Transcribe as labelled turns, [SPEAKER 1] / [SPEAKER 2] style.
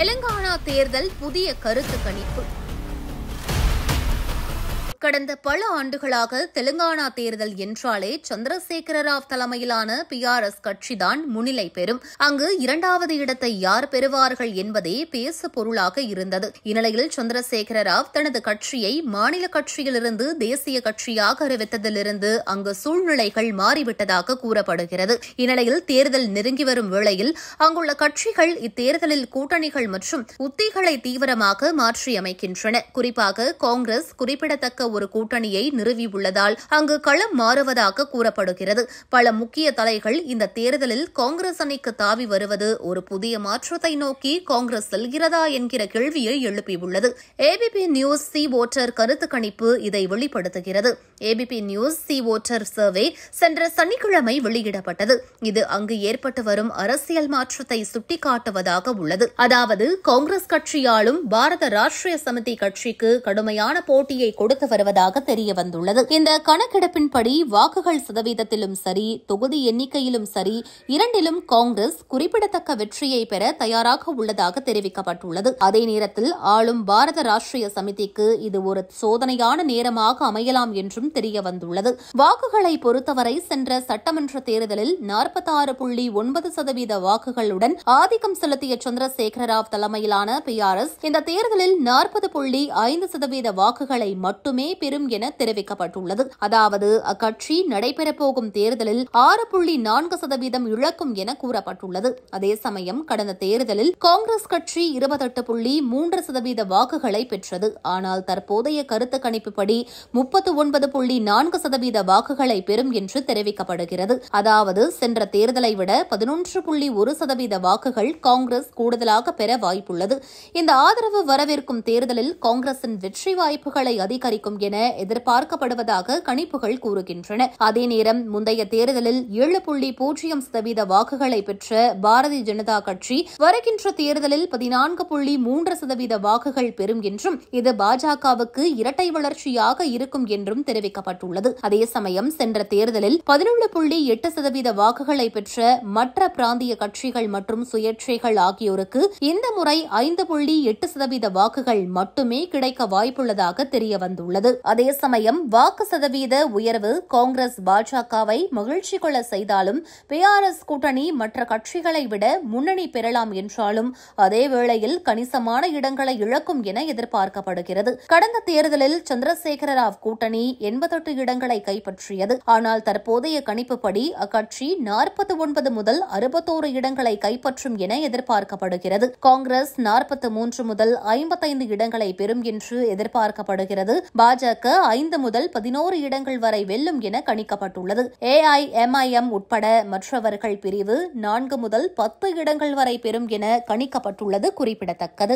[SPEAKER 1] தெலுங்கானா தேர்தல் புதிய கருத்து கணிப்பு கடந்த பல ஆண்டுகளாக தெலுங்கானா தேர்தல் என்றாலே சந்திரசேகர ராவ் தலைமையிலான பி ஆர் எஸ் கட்சிதான் முன்னிலை பெறும் அங்கு இரண்டாவது இடத்தை யார் பெறுவார்கள் என்பதே பேசு பொருளாக இருந்தது இந்நிலையில் சந்திரசேகர ராவ் தனது கட்சியை மாநில கட்சியிலிருந்து தேசிய கட்சியாக அறிவித்ததிலிருந்து அங்கு சூழ்நிலைகள் மாறிவிட்டதாக கூறப்படுகிறது இந்நிலையில் தேர்தல் நெருங்கி வரும் வேளையில் அங்குள்ள கட்சிகள் இத்தேர்தலில் கூட்டணிகள் மற்றும் உத்திகளை தீவிரமாக மாற்றியமைக்கின்றன குறிப்பாக காங்கிரஸ் குறிப்பிடத்தக்க ஒரு கூட்டணியை நிறுவியுள்ளதால் அங்கு களம் மாறுவதாக கூறப்படுகிறது பல முக்கிய தலைகள் இந்த தேர்தலில் காங்கிரஸ் அணிக்கு தாவி வருவது ஒரு புதிய மாற்றத்தை நோக்கி காங்கிரஸ் செல்கிறதா என்கிற கேள்வியை எழுப்பியுள்ளது ஏபிபி நியூஸ் சி ஓட்டர் கருத்து கணிப்பு இதை வெளிப்படுத்துகிறது ABP News C Voter survey சென்ற சனிக்கிழமை வெளியிடப்பட்டது இது அங்கு ஏற்பட்டு வரும் அரசியல் மாற்றத்தை சுட்டிக்காட்டுவதாக உள்ளது அதாவது காங்கிரஸ் கட்சியாலும் பாரத ராஷ்டிரிய சமிதி கட்சிக்கு கடுமையான போட்டியை கொடுத்து வருவதாக தெரியவந்துள்ளது இந்த கணக்கெடுப்பின்படி வாக்குகள் சதவீதத்திலும் சரி தொகுதி எண்ணிக்கையிலும் சரி இரண்டிலும் காங்கிரஸ் குறிப்பிடத்தக்க வெற்றியை பெற தயாராக உள்ளதாக தெரிவிக்கப்பட்டுள்ளது அதே நேரத்தில் ஆளும் பாரத ராஷ்டிரிய சமிதிக்கு இது ஒரு சோதனையான நேரமாக அமையலாம் என்றும் தெரியவந்துள்ளது வாக்குகளை பொறுத்தவரை சென்ற சட்டமன்ற தேர்தலில் நாற்பத்தாறு புள்ளி ஒன்பது சதவீத வாக்குகளுடன் ஆதிக்கம் செலுத்திய சந்திரசேகர ராவ் தலைமையிலான பி ஆர் எஸ் இந்த தேர்தலில் நாற்பது புள்ளி ஐந்து சதவீத வாக்குகளை மட்டுமே மட்டுமே பெறும் என தெரிவிக்கப்பட்டுள்ளது அதாவது அக்கட்சி நடைபெறப்போகும் தேர்தலில் ஆறு புள்ளி நான்கு சதவீதம் இழக்கும் என கூறப்பட்டுள்ளது அதே சமயம் கடந்த தேர்தலில் காங்கிரஸ் கட்சி இருபத்தெட்டு புள்ளி மூன்று சதவீத வாக்குகளை பெற்றது ஆனால் தற்போதைய கருத்து கணிப்புப்படி முப்பத்து ஒன்பது புள்ளி நான்கு சதவீத வாக்குகளை பெறும் என்று தெரிவிக்கப்படுகிறது அதாவது சென்ற தேர்தலை விட பதினொன்று புள்ளி ஒரு சதவீத வாக்குகள் காங்கிரஸ் கூடுதலாக பெற வாய்ப்புள்ளது இந்த ஆதரவு வரவிருக்கும் தேர்தலில் காங்கிரசின் வெற்றி வாய்ப்புகளை அதிகரிக்கும் என எதிர்பார்க்கப்படுவதாக கணிப்புகள் கூறுகின்றன அதே நேரம் முந்தைய தேர்தலில் ஏழு புள்ளி பூஜ்ஜியம் சதவீத வாக்குகளை பெற்ற பாரதிய ஜனதா கட்சி வருகின்ற தேர்தலில் பதினான்கு புள்ளி மூன்று சதவீத வாக்குகள் பெறும் என்றும் இது பாஜகவுக்கு இரட்டை வளர்ச்சியாக இருக்கும் என்றும் தெரிவிக்கப்பட்டுள்ளது அதே சமயம் சென்ற தேர்தலில் பதினொன்று புள்ளி எட்டு சதவீத வாக்குகளை பெற்ற மற்ற பிராந்திய கட்சிகள் மற்றும் சுயேட்சைகள் ஆகியோருக்கு இந்த முறை ஐந்து புள்ளி எட்டு சதவீத வாக்குகள் மட்டுமே கிடைக்க வாய்ப்புள்ளதாக தெரியவந்துள்ளது வருகிறது அதே சமயம் வாக்கு சதவீத உயர்வு காங்கிரஸ் பாஜகவை மகிழ்ச்சி கொள்ள செய்தாலும் பிஆர்எஸ் கூட்டணி மற்ற கட்சிகளை விட முன்னணி பெறலாம் என்றாலும் அதே வேளையில் கணிசமான இடங்களை இழக்கும் என எதிர்பார்க்கப்படுகிறது கடந்த தேர்தலில் சந்திரசேகர ராவ் கூட்டணி எண்பத்தெட்டு இடங்களை கைப்பற்றியது ஆனால் தற்போதைய கணிப்புப்படி அக்கட்சி நாற்பத்தி ஒன்பது முதல் அறுபத்தோரு இடங்களை கைப்பற்றும் என எதிர்பார்க்கப்படுகிறது காங்கிரஸ் நாற்பத்தி மூன்று முதல் ஐம்பத்தைந்து இடங்களை பெறும் என்று எதிர்பார்க்கப்படுகிறது பாஜக பாஜக ஐந்து முதல் பதினோரு இடங்கள் வரை வெல்லும் என கணிக்கப்பட்டுள்ளது ஏஐஎம்ஐஎம் உட்பட மற்றவர்கள் பிரிவு நான்கு முதல் பத்து இடங்கள் வரை பெறும் என கணிக்கப்பட்டுள்ளது குறிப்பிடத்தக்கது